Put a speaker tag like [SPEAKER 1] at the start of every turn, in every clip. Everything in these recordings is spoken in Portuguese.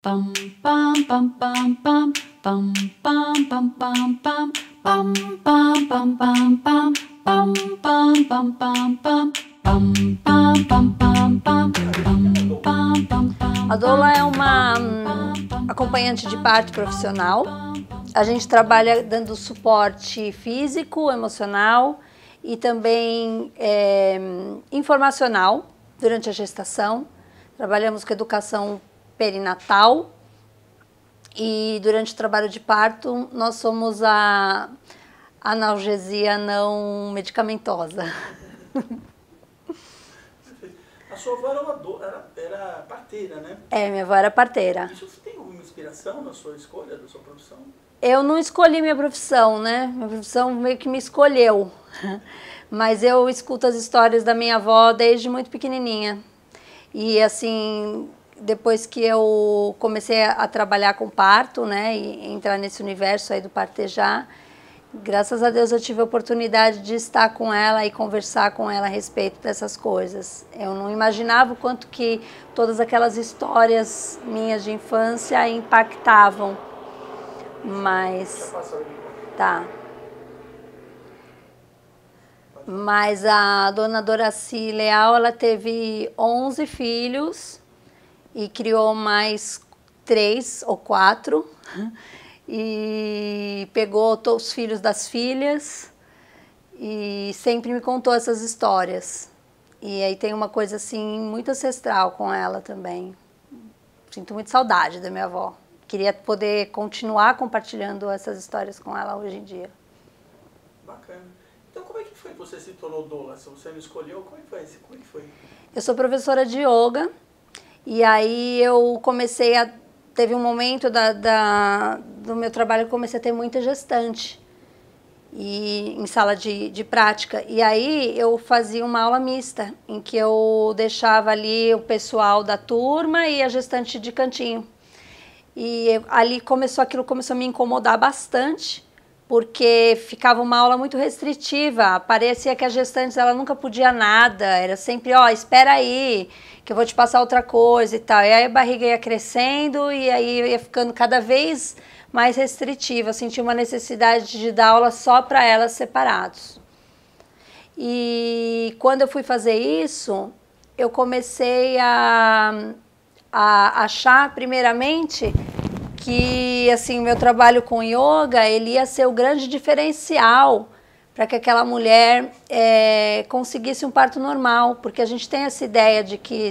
[SPEAKER 1] A dola é uma acompanhante de parte profissional. A gente trabalha dando suporte físico, emocional e também é, informacional durante a gestação. Trabalhamos com educação perinatal e durante o trabalho de parto nós somos a analgesia não medicamentosa. A sua avó era, do... era, era, parteira, né? É, minha avó era parteira. Isso você tem alguma inspiração na sua escolha, da sua profissão? Eu não escolhi minha profissão, né? Minha profissão meio que me escolheu. Mas eu escuto as histórias da minha avó desde muito pequenininha. E assim, depois que eu comecei a trabalhar com parto, né, e entrar nesse universo aí do partejar, graças a Deus eu tive a oportunidade de estar com ela e conversar com ela a respeito dessas coisas. Eu não imaginava o quanto que todas aquelas histórias minhas de infância impactavam, mas tá. Mas a dona Doraci Leal, ela teve 11 filhos e criou mais três ou quatro e pegou os filhos das filhas e sempre me contou essas histórias. E aí tem uma coisa assim muito ancestral com ela também. Sinto muito saudade da minha avó. Queria poder continuar compartilhando essas histórias com ela hoje em dia. Bacana. Então como é que foi que você se tornou doula? Se você me escolheu, como é que foi? Como é que foi? Eu sou professora de yoga e aí eu comecei a. Teve um momento da, da do meu trabalho que comecei a ter muita gestante e em sala de, de prática. E aí eu fazia uma aula mista, em que eu deixava ali o pessoal da turma e a gestante de cantinho. E ali começou aquilo começou a me incomodar bastante porque ficava uma aula muito restritiva. Parecia que a gestante ela nunca podia nada, era sempre, ó, oh, espera aí, que eu vou te passar outra coisa e tal. E aí a barriga ia crescendo e aí ia ficando cada vez mais restritiva. sentia senti uma necessidade de dar aula só para elas separados. E quando eu fui fazer isso, eu comecei a, a achar, primeiramente, que assim o meu trabalho com yoga ele ia ser o grande diferencial para que aquela mulher é, conseguisse um parto normal, porque a gente tem essa ideia de que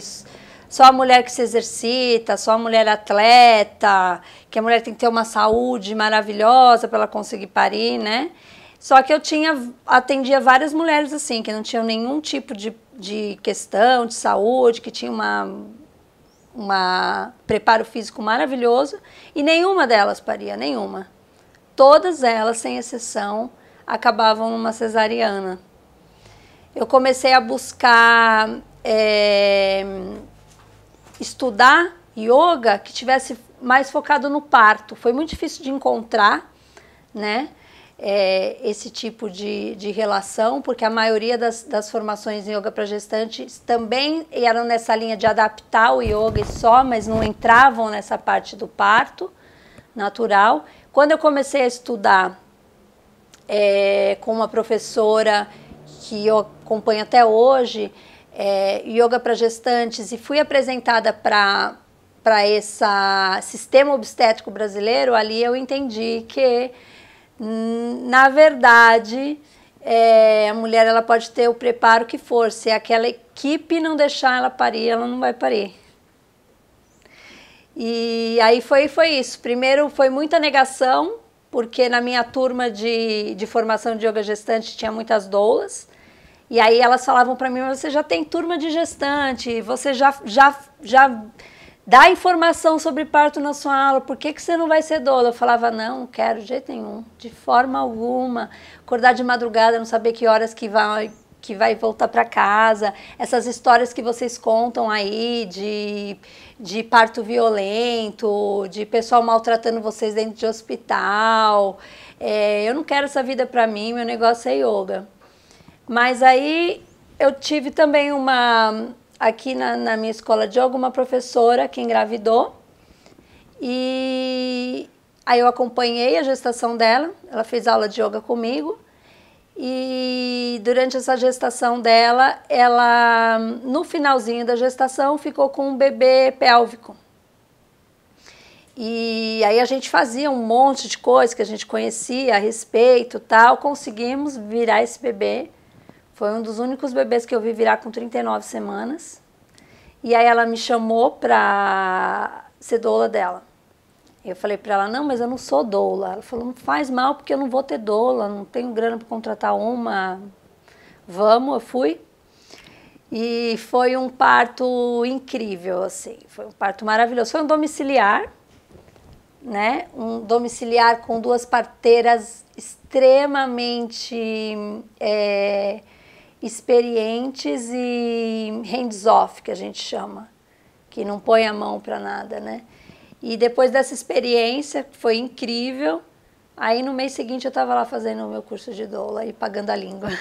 [SPEAKER 1] só a mulher que se exercita, só a mulher atleta, que a mulher tem que ter uma saúde maravilhosa para ela conseguir parir, né? Só que eu tinha atendia várias mulheres assim que não tinham nenhum tipo de, de questão de saúde, que tinha uma um preparo físico maravilhoso e nenhuma delas paria, nenhuma. Todas elas, sem exceção, acabavam numa cesariana. Eu comecei a buscar é, estudar yoga que tivesse mais focado no parto. Foi muito difícil de encontrar, né? é, esse tipo de, de relação, porque a maioria das, das formações em yoga para gestantes também eram nessa linha de adaptar o yoga só, mas não entravam nessa parte do parto natural. Quando eu comecei a estudar é, com uma professora que eu acompanho até hoje, é, yoga para gestantes, e fui apresentada para para esse sistema obstétrico brasileiro, ali eu entendi que Hum, na verdade, é, a mulher ela pode ter o preparo que for, se aquela equipe não deixar ela parir, ela não vai parir. E aí foi, foi isso. Primeiro foi muita negação, porque na minha turma de, de formação de yoga gestante tinha muitas doulas. E aí elas falavam para mim, você já tem turma de gestante, você já, já, já dá informação sobre parto na sua aula, por que, que você não vai ser doula? Eu falava, não, não quero de jeito nenhum, de forma alguma. Acordar de madrugada, não saber que horas que vai que vai voltar para casa, essas histórias que vocês contam aí de, de parto violento, de pessoal maltratando vocês dentro de hospital. É, eu não quero essa vida para mim, meu negócio é yoga. Mas aí eu tive também uma aqui na, na minha escola de yoga uma professora que engravidou. E aí eu acompanhei a gestação dela, ela fez aula de yoga comigo. E durante essa gestação dela, ela no finalzinho da gestação ficou com um bebê pélvico. E aí a gente fazia um monte de coisa que a gente conhecia a respeito, tal, conseguimos virar esse bebê. Foi um dos únicos bebês que eu vi virar com 39 semanas. E aí ela me chamou para ser doula dela. Eu falei para ela: "Não, mas eu não sou doula". Ela falou: "Não faz mal porque eu não vou ter doula, não tenho grana para contratar uma". Vamos, eu fui. E foi um parto incrível, assim, foi um parto maravilhoso. Foi um domiciliar, né? Um domiciliar com duas parteiras extremamente é, experientes e hands-off, que a gente chama, que não põe a mão para nada, né? E depois dessa experiência, que foi incrível, aí no mês seguinte eu estava lá fazendo o meu curso de doula e pagando a língua.